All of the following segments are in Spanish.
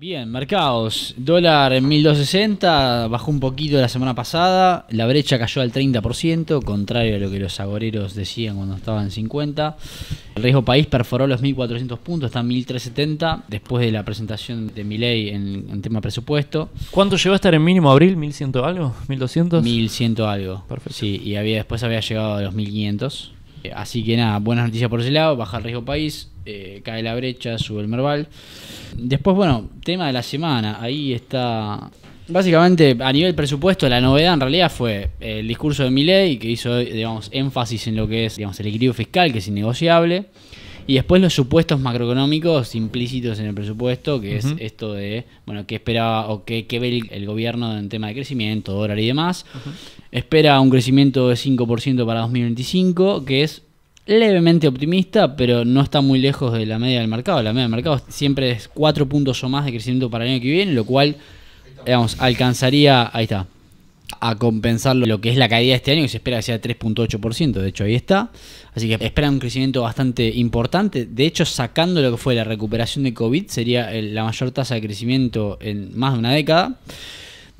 Bien, mercados. Dólar en 1260, bajó un poquito la semana pasada, la brecha cayó al 30%, contrario a lo que los agoreros decían cuando estaban en 50. El riesgo país perforó los 1400 puntos, está en 1370, después de la presentación de mi en, en tema presupuesto. ¿Cuánto llegó a estar en mínimo abril? ¿1100 algo? ¿1200? 1100 algo. Perfecto. Sí, y había, después había llegado a los 1500. Eh, así que nada, buenas noticias por ese lado, baja el riesgo país, eh, cae la brecha, sube el Merval. Después, bueno, tema de la semana, ahí está... Básicamente, a nivel presupuesto, la novedad en realidad fue el discurso de Milei, que hizo, digamos, énfasis en lo que es, digamos, el equilibrio fiscal, que es innegociable. Y después los supuestos macroeconómicos implícitos en el presupuesto, que es esto de, bueno, qué esperaba o qué, qué ve el, gobierno en tema de crecimiento, dólar y demás espera un crecimiento de 5% para 2025, que es levemente optimista, pero no está muy lejos de la media del mercado. La media del mercado siempre es 4 puntos o más de crecimiento para el año que viene, lo cual, digamos, alcanzaría, ahí está, a compensar lo que es la caída de este año, que se espera que sea 3.8%, de hecho ahí está. Así que espera un crecimiento bastante importante. De hecho, sacando lo que fue la recuperación de COVID, sería la mayor tasa de crecimiento en más de una década.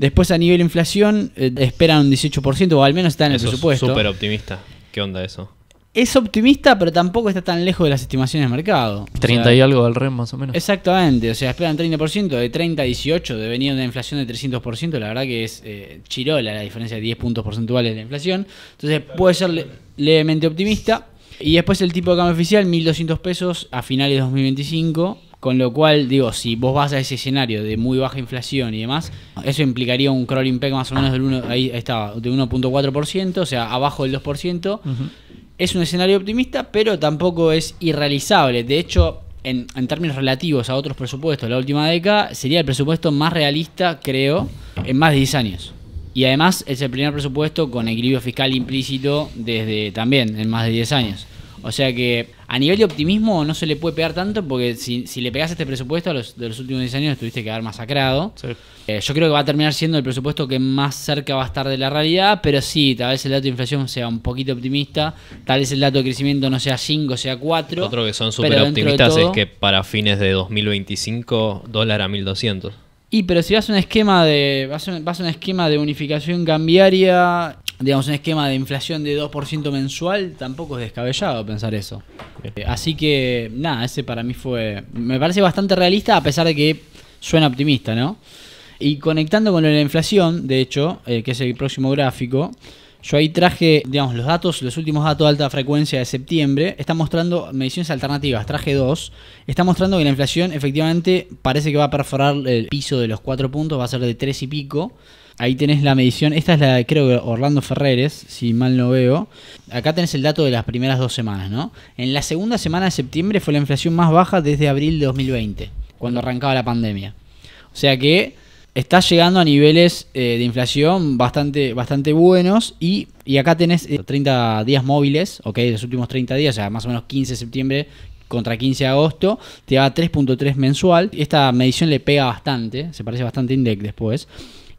Después a nivel inflación eh, esperan un 18% o al menos está en el presupuesto. es Súper optimista. ¿Qué onda eso? Es optimista, pero tampoco está tan lejos de las estimaciones de mercado. 30 y algo del REM más o menos. Exactamente, o sea, esperan 30%, de 30 a 18, de venir una inflación de 300%, la verdad que es eh, chirola la diferencia de 10 puntos porcentuales de la inflación. Entonces puede ser levemente optimista. Y después el tipo de cambio oficial, 1.200 pesos a finales de 2025 con lo cual, digo, si vos vas a ese escenario de muy baja inflación y demás, eso implicaría un crawling peg más o menos del 1, ahí estaba, de 1.4%, o sea, abajo del 2%. Es un escenario optimista, pero tampoco es irrealizable. De hecho, en, en, términos relativos a otros presupuestos de la última década, sería el presupuesto más realista, creo, en más de 10 años. Y además es el primer presupuesto con equilibrio fiscal implícito desde también en más de 10 años. O sea que a nivel de optimismo no se le puede pegar tanto porque si, si le pegas este presupuesto a los, de los últimos 10 años tuviste que quedar masacrado. Eh, yo creo que va a terminar siendo el presupuesto que más cerca va a estar de la realidad, pero sí, tal vez el dato de inflación sea un poquito optimista, tal vez el dato de crecimiento no sea 5, sea 4. Otro que son súper optimistas es que para fines de 2025 dólar a 1200. Y pero si vas un esquema de vas a un esquema de unificación cambiaria digamos, un esquema de inflación de 2% mensual, tampoco es descabellado pensar eso. Eh, así que, nada, ese para mí fue, me parece bastante realista a pesar de que suena optimista, ¿no? Y conectando con la inflación, de hecho, eh, que es el próximo gráfico, yo ahí traje, digamos, los datos, los últimos datos de alta frecuencia de septiembre. Está mostrando mediciones alternativas, traje dos. Está mostrando que la inflación efectivamente parece que va a perforar el piso de los cuatro puntos, va a ser de tres y pico. Ahí tenés la medición, esta es la de creo que Orlando Ferreres, si mal no veo. Acá tenés el dato de las primeras dos semanas, ¿no? En la segunda semana de septiembre fue la inflación más baja desde abril de 2020, cuando arrancaba la pandemia. O sea que está llegando a niveles eh, de inflación bastante, bastante buenos y, acá tenés 30 eh, días móviles, ok, los últimos 30 días, o sea, más o menos 15 de septiembre contra 15 de agosto, te da 3.3 mensual. Esta medición le pega bastante, se parece bastante a Index después.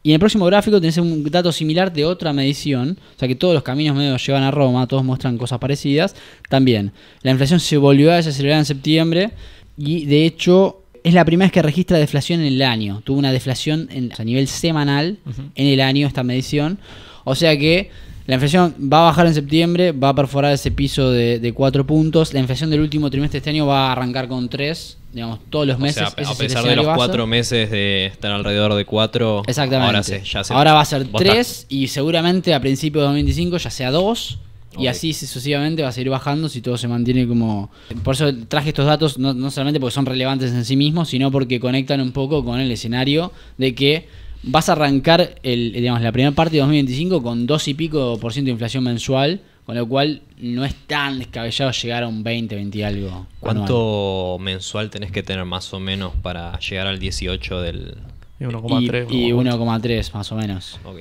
Y en el próximo gráfico tenés un dato similar de otra medición, o sea que todos los caminos medios llevan a Roma, todos muestran cosas parecidas. También, la inflación se volvió a desacelerar en septiembre y de hecho es la primera vez que registra deflación en el año. Tuvo una deflación a nivel semanal en el año esta medición. O sea que la inflación va a bajar en septiembre, va a perforar ese piso de, cuatro puntos. La inflación del último trimestre de este año va a arrancar con tres digamos, todos los meses. a pesar de los cuatro meses de estar alrededor de cuatro Exactamente. ahora, va a ser tres y seguramente a principios de 2025 ya sea dos y así sucesivamente va a seguir bajando si todo se mantiene como... Por eso traje estos datos no, solamente porque son relevantes en sí mismos, sino porque conectan un poco con el escenario de que vas a arrancar el, digamos, la primera parte de 2025 con dos y pico por ciento de inflación mensual, con lo cual no es tan descabellado llegar a un 20, 20 y algo. ¿Cuánto mensual tenés que tener más o menos para llegar al 18 del... Y 1,3 más o menos. Ok.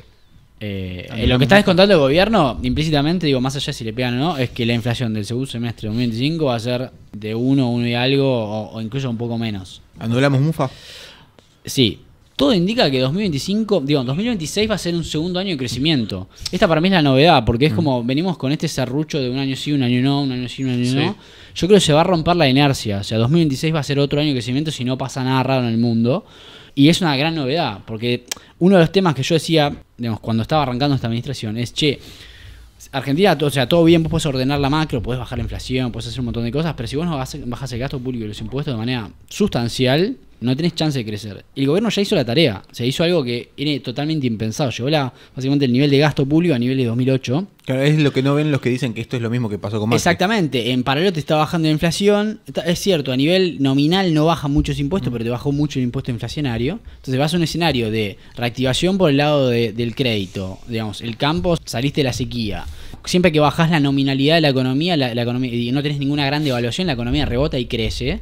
Eh, eh, lo que está descontando el gobierno, implícitamente, digo, más allá si le pegan o no, es que la inflación del segundo semestre de 2025 va a ser de uno uno y algo, o, incluso un poco menos. ¿Anulamos Mufa? Sí. Todo indica que 2025, digo, 2026 va a ser un segundo año de crecimiento. Esta para mí es la novedad, porque es mm. como venimos con este serrucho de un año sí, un año no, un año sí, un año no. Yo creo que se va a romper la inercia. O sea, 2026 va a ser otro año de crecimiento si no pasa nada raro en el mundo. Y es una gran novedad, porque uno de los temas que yo decía cuando estaba arrancando esta administración, es, che, Argentina, o sea, todo bien, vos ordenar la macro, puedes bajar la inflación, puedes hacer un montón de cosas, pero si vos no bajas el gasto público y los impuestos de manera sustancial, no tenés chance de crecer. El gobierno ya hizo la tarea, se hizo algo que era totalmente impensado. Llegó básicamente el nivel de gasto público a nivel de 2008. Claro, es lo que no ven los que dicen que esto es lo mismo que pasó con Macri. Exactamente, en paralelo te está bajando la inflación. Es cierto, a nivel nominal no baja muchos impuestos, mm. pero te bajó mucho el impuesto inflacionario. Entonces vas a un escenario de reactivación por el lado del crédito, digamos, el campo, saliste de la sequía. Siempre que bajás la nominalidad de la economía, la, la economía y no tenés ninguna gran devaluación, la economía rebota y crece.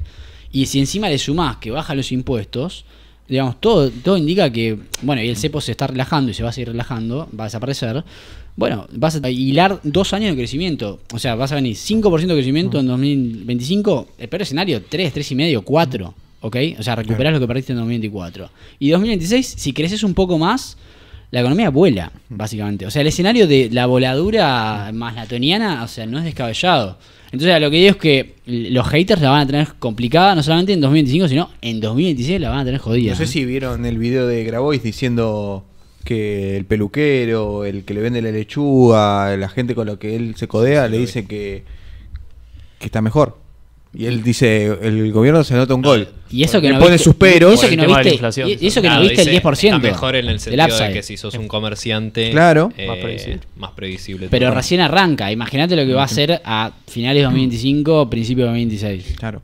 Y si encima le sumás que baja los impuestos, digamos, todo, todo indica que, bueno, y el cepo se está relajando y se va a seguir relajando, va a desaparecer. Bueno, vas a hilar dos años de crecimiento. O sea, vas a venir 5% de crecimiento en 2025, el peor escenario, 3, 3,5, 4. ¿Ok? O sea, recuperás lo que perdiste en 2024. Y 2026, si creces un poco más, la economía vuela, básicamente. O sea, el escenario de la voladura más latoniana, o sea, no es descabellado. Entonces, lo que digo es que los haters la van a tener complicada, no solamente en 2025, sino en 2026 la van a tener jodida. No sé ¿eh? si vieron el video de Grabois diciendo que el peluquero, el que le vende la lechuga, la gente con la que él se codea, le dice que, que está mejor. Y él dice, el gobierno se nota un gol. Y eso que no pone sus peros. eso que no viste, y eso que no viste el 10%. Está mejor en el sentido de que si sos un comerciante, claro. Eh, más, previsible. Pero recién arranca. Imagínate lo que va a ser a finales de 2025, principios de 2026. Claro.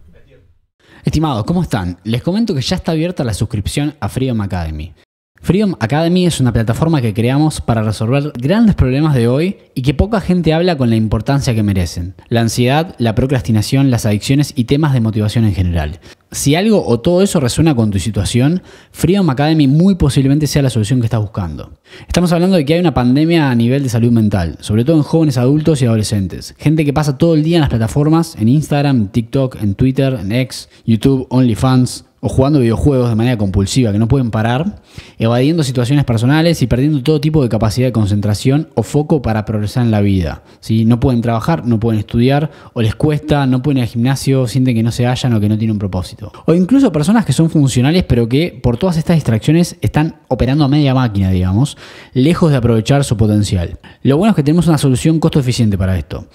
Estimados, ¿cómo están? Les comento que ya está abierta la suscripción a Freedom Academy. Freedom Academy es una plataforma que creamos para resolver grandes problemas de hoy y que poca gente habla con la importancia que merecen. La ansiedad, la procrastinación, las adicciones y temas de motivación en general. Si algo o todo eso resuena con tu situación, Freedom Academy muy posiblemente sea la solución que estás buscando. Estamos hablando de que hay una pandemia a nivel de salud mental, sobre todo en jóvenes adultos y adolescentes. Gente que pasa todo el día en las plataformas, en Instagram, TikTok, en Twitter, en X, YouTube, OnlyFans, o jugando videojuegos de manera compulsiva, que no pueden parar, evadiendo situaciones personales y perdiendo todo tipo de capacidad de concentración o foco para progresar en la vida. Si No pueden trabajar, no pueden estudiar, o les cuesta, no pueden ir al gimnasio, sienten que no se hallan o que no tienen un propósito. O incluso personas que son funcionales, pero que por todas estas distracciones están operando a media máquina, digamos, lejos de aprovechar su potencial. Lo bueno es que tenemos una solución costo eficiente para esto.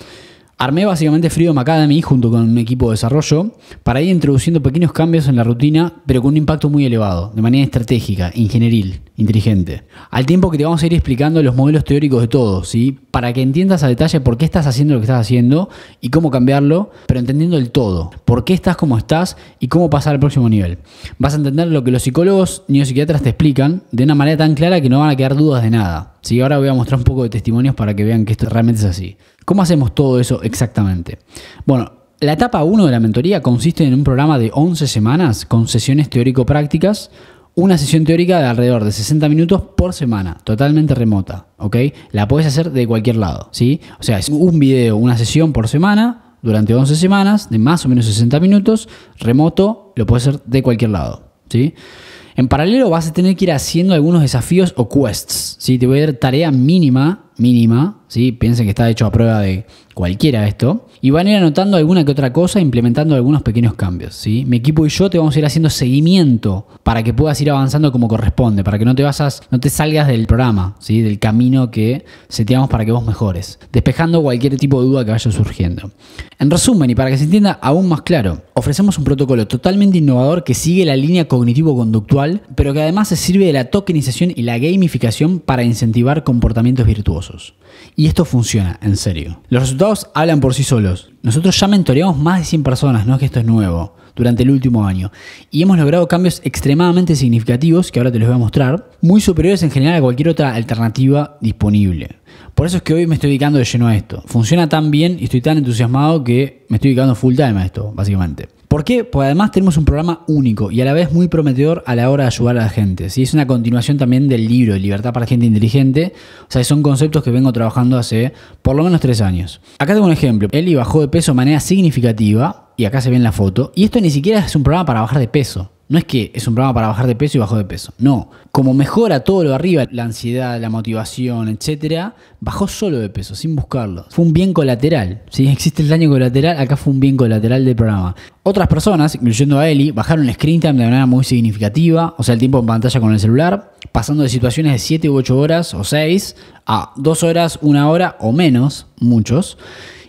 Armé básicamente Freedom Academy junto con un equipo de desarrollo para ir introduciendo pequeños cambios en la rutina, pero con un impacto muy elevado, de manera estratégica, ingenieril, inteligente. Al tiempo que te vamos a ir explicando los modelos teóricos de todo, ¿sí? Para que entiendas a detalle por qué estás haciendo lo que estás haciendo y cómo cambiarlo, pero entendiendo el todo. Por qué estás como estás y cómo pasar al próximo nivel. Vas a entender lo que los psicólogos ni los psiquiatras te explican de una manera tan clara que no van a quedar dudas de nada. ¿sí? Ahora voy a mostrar un poco de testimonios para que vean que esto realmente es así. ¿Cómo hacemos todo eso exactamente? Bueno, la etapa 1 de la mentoría consiste en un programa de 11 semanas con sesiones teórico-prácticas, una sesión teórica de alrededor de 60 minutos por semana, totalmente remota, ¿ok? La puedes hacer de cualquier lado, ¿sí? O sea, es un video, una sesión por semana durante 11 semanas de más o menos 60 minutos, remoto, lo puedes hacer de cualquier lado, ¿sí? En paralelo vas a tener que ir haciendo algunos desafíos o quests. Te voy a dar tarea mínima, mínima, ¿sí? piensen que está hecho a prueba de cualquiera esto. Y van a ir anotando alguna que otra cosa, implementando algunos pequeños cambios. ¿sí? Mi equipo y yo te vamos a ir haciendo seguimiento para que puedas ir avanzando como corresponde, para que no te, no te salgas del programa, ¿sí? del camino que seteamos para que vos mejores, despejando cualquier tipo de duda que vaya surgiendo. En resumen, y para que se entienda aún más claro, ofrecemos un protocolo totalmente innovador que sigue la línea cognitivo-conductual pero que además se sirve de la tokenización y la gamificación para incentivar comportamientos virtuosos. Y esto funciona, en serio. Los resultados hablan por sí solos. Nosotros ya mentoreamos más de 100 personas, no es que esto es nuevo, durante el último año. Y hemos logrado cambios extremadamente significativos, que ahora te los voy a mostrar, muy superiores en general a cualquier otra alternativa disponible. Por eso es que hoy me estoy dedicando de lleno a esto. Funciona tan bien y estoy tan entusiasmado que me estoy dedicando full time a esto, básicamente. ¿Por qué? Pues además tenemos un programa único y a la vez muy prometedor a la hora de ayudar a la gente. ¿sí? Es una continuación también del libro Libertad para Gente Inteligente. O sea, son conceptos que vengo trabajando hace por lo menos tres años. Acá tengo un ejemplo. Eli bajó de peso de manera significativa y acá se ve en la foto. Y esto ni siquiera es un programa para bajar de peso. No es que es un programa para bajar de peso y bajó de peso. No. Como mejora todo lo arriba, la ansiedad, la motivación, etc. bajó solo de peso, sin buscarlo. Fue un bien colateral. Si existe el daño colateral, acá fue un bien colateral del programa. Otras personas, incluyendo a Eli, bajaron el screen time de manera muy significativa, o sea, el tiempo en pantalla con el celular, pasando de situaciones de 7 u 8 horas o 6 a 2 horas, 1 hora o menos, muchos.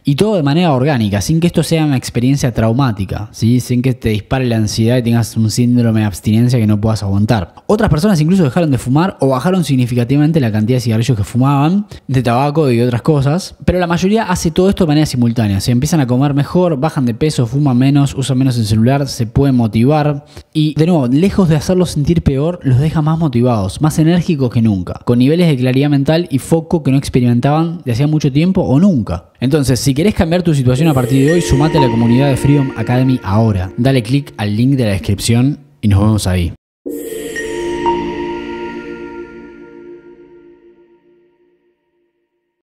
Y todo de manera orgánica, sin que esto sea una experiencia traumática, sin que te dispare la ansiedad y tengas un síndrome de abstinencia que no puedas aguantar. Otras personas incluso dejaron de fumar o bajaron significativamente la cantidad de cigarrillos que fumaban, de tabaco y de otras cosas, pero la mayoría hace todo esto de manera simultánea. Se empiezan a comer mejor, bajan de peso, fuman menos, usan menos el celular, se pueden motivar y de nuevo, lejos de hacerlos sentir peor, los deja más motivados, más enérgicos que nunca, con niveles de claridad mental y foco que no experimentaban de hacía mucho tiempo o nunca. Entonces, si si querés cambiar tu situación a partir de hoy, sumate a la comunidad de Freedom Academy ahora. Dale click al link de la descripción y nos vemos ahí.